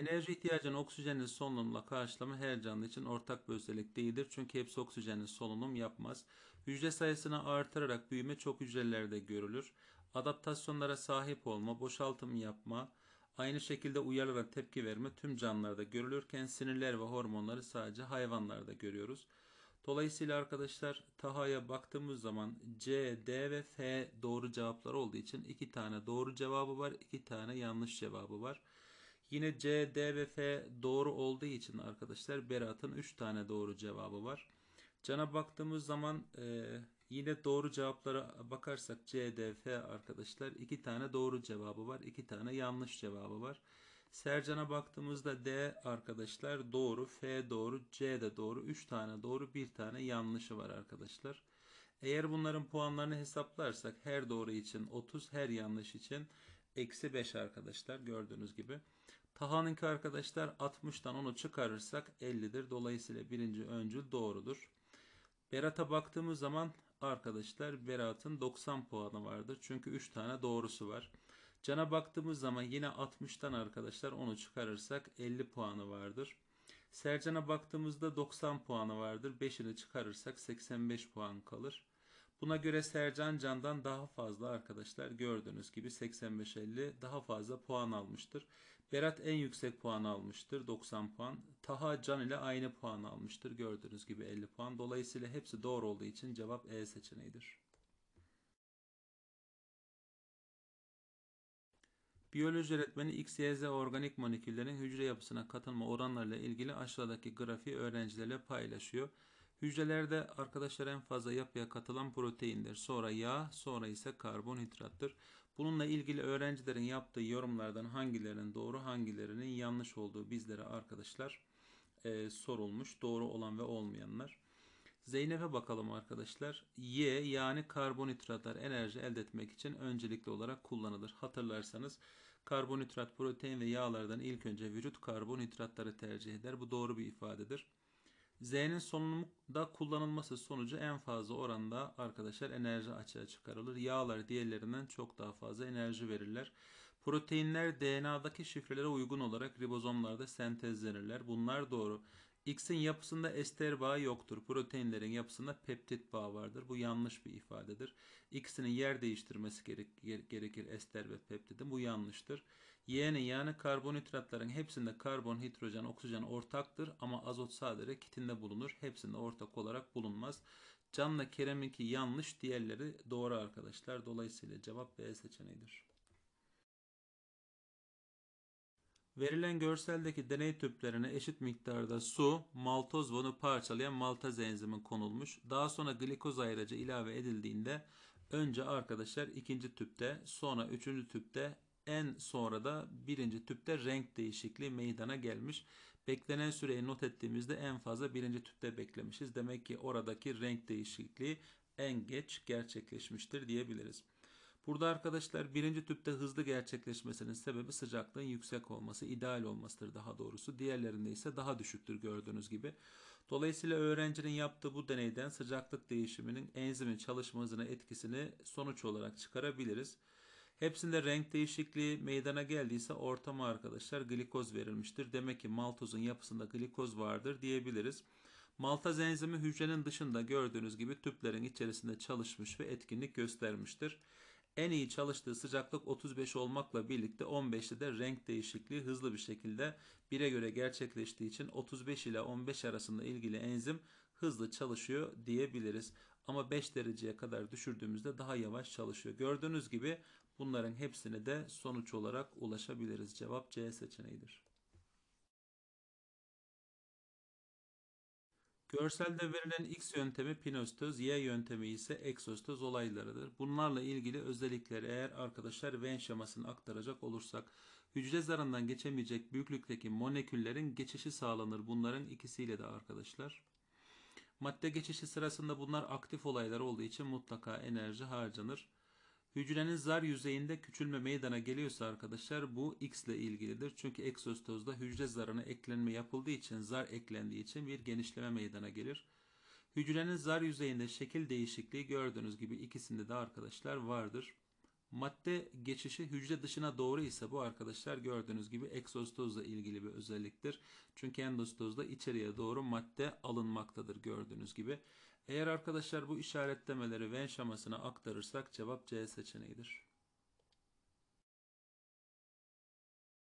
Enerji ihtiyacını oksijenin solunumla karşılama her canlı için ortak bir özellik değildir. Çünkü hepsi oksijenin solunum yapmaz. Hücre sayısını artırarak büyüme çok hücrelerde görülür. Adaptasyonlara sahip olma, boşaltım yapma, aynı şekilde uyarılan tepki verme tüm canlılarda görülürken sinirler ve hormonları sadece hayvanlarda görüyoruz. Dolayısıyla arkadaşlar Taha'ya baktığımız zaman C, D ve F doğru cevaplar olduğu için iki tane doğru cevabı var, iki tane yanlış cevabı var. Yine C, D ve F doğru olduğu için arkadaşlar Berat'ın 3 tane doğru cevabı var. Cana baktığımız zaman e, yine doğru cevaplara bakarsak C, D, F arkadaşlar 2 tane doğru cevabı var. 2 tane yanlış cevabı var. Sercan'a baktığımızda D arkadaşlar doğru, F doğru, C de doğru. 3 tane doğru, 1 tane yanlışı var arkadaşlar. Eğer bunların puanlarını hesaplarsak her doğru için 30, her yanlış için eksi 5 arkadaşlar gördüğünüz gibi. Taha'nınki arkadaşlar 60'tan onu çıkarırsak 50'dir. Dolayısıyla birinci öncül doğrudur. Berat'a baktığımız zaman arkadaşlar Berat'ın 90 puanı vardır. Çünkü 3 tane doğrusu var. Can'a baktığımız zaman yine 60'tan arkadaşlar onu çıkarırsak 50 puanı vardır. Sercan'a baktığımızda 90 puanı vardır. 5'ini çıkarırsak 85 puan kalır. Buna göre Sercan Can'dan daha fazla arkadaşlar gördüğünüz gibi 85-50 daha fazla puan almıştır. Berat en yüksek puan almıştır 90 puan. Taha Can ile aynı puan almıştır gördüğünüz gibi 50 puan. Dolayısıyla hepsi doğru olduğu için cevap E seçeneğidir. Biyoloji öğretmeni XYZ organik moleküllerin hücre yapısına katılma oranlarıyla ilgili aşağıdaki grafiği öğrencilerle paylaşıyor. Hücrelerde arkadaşlar en fazla yapıya katılan proteindir. Sonra yağ, sonra ise karbonhidrattır. Bununla ilgili öğrencilerin yaptığı yorumlardan hangilerinin doğru hangilerinin yanlış olduğu bizlere arkadaşlar e, sorulmuş. Doğru olan ve olmayanlar. Zeynep'e bakalım arkadaşlar. Y yani karbonhidratlar enerji elde etmek için öncelikli olarak kullanılır. Hatırlarsanız karbonhidrat, protein ve yağlardan ilk önce vücut karbonhidratları tercih eder. Bu doğru bir ifadedir. Z'nin sonunda kullanılması sonucu en fazla oranda arkadaşlar enerji açığa çıkarılır. Yağlar diğerlerinden çok daha fazla enerji verirler. Proteinler DNA'daki şifrelere uygun olarak ribozomlarda sentezlenirler. Bunlar doğru. X'in yapısında ester bağı yoktur. Proteinlerin yapısında peptit bağı vardır. Bu yanlış bir ifadedir. X'in yer değiştirmesi gerekir ester ve peptidin. Bu yanlıştır. Y'nin yani karbonhidratların hepsinde karbon, hidrojen, oksijen ortaktır ama azot sadece kitinde bulunur. Hepsinde ortak olarak bulunmaz. Canla Kerem'inki yanlış, diğerleri doğru arkadaşlar. Dolayısıyla cevap B seçeneğidir. Verilen görseldeki deney tüplerine eşit miktarda su, maltoz bunu parçalayan maltaz enzimi konulmuş. Daha sonra glikoz ayracı ilave edildiğinde önce arkadaşlar ikinci tüpte, sonra üçüncü tüpte en sonra da birinci tüpte renk değişikliği meydana gelmiş. Beklenen süreyi not ettiğimizde en fazla birinci tüpte beklemişiz. Demek ki oradaki renk değişikliği en geç gerçekleşmiştir diyebiliriz. Burada arkadaşlar birinci tüpte hızlı gerçekleşmesinin sebebi sıcaklığın yüksek olması, ideal olmasıdır daha doğrusu. Diğerlerinde ise daha düşüktür gördüğünüz gibi. Dolayısıyla öğrencinin yaptığı bu deneyden sıcaklık değişiminin enzimin çalışmasına etkisini sonuç olarak çıkarabiliriz. Hepsinde renk değişikliği meydana geldiyse ortama arkadaşlar glikoz verilmiştir. Demek ki maltozun yapısında glikoz vardır diyebiliriz. Maltaz enzimi hücrenin dışında gördüğünüz gibi tüplerin içerisinde çalışmış ve etkinlik göstermiştir. En iyi çalıştığı sıcaklık 35 olmakla birlikte 15'te de renk değişikliği hızlı bir şekilde bire göre gerçekleştiği için 35 ile 15 arasında ilgili enzim hızlı çalışıyor diyebiliriz. Ama 5 dereceye kadar düşürdüğümüzde daha yavaş çalışıyor. Gördüğünüz gibi Bunların hepsine de sonuç olarak ulaşabiliriz. Cevap C seçeneğidir. Görselde verilen X yöntemi pinostöz, Y yöntemi ise eksostöz olaylarıdır. Bunlarla ilgili özellikleri eğer arkadaşlar Venn şemasını aktaracak olursak hücre zarından geçemeyecek büyüklükteki moleküllerin geçişi sağlanır bunların ikisiyle de arkadaşlar. Madde geçişi sırasında bunlar aktif olaylar olduğu için mutlaka enerji harcanır. Hücrenin zar yüzeyinde küçülme meydana geliyorsa arkadaşlar bu X ile ilgilidir. Çünkü eksostozda hücre zarına eklenme yapıldığı için zar eklendiği için bir genişleme meydana gelir. Hücrenin zar yüzeyinde şekil değişikliği gördüğünüz gibi ikisinde de arkadaşlar vardır. Madde geçişi hücre dışına doğru ise bu arkadaşlar gördüğünüz gibi egzostozla ilgili bir özelliktir. Çünkü endostozda içeriye doğru madde alınmaktadır gördüğünüz gibi. Eğer arkadaşlar bu işaretlemeleri ven şamasına aktarırsak cevap C seçeneğidir.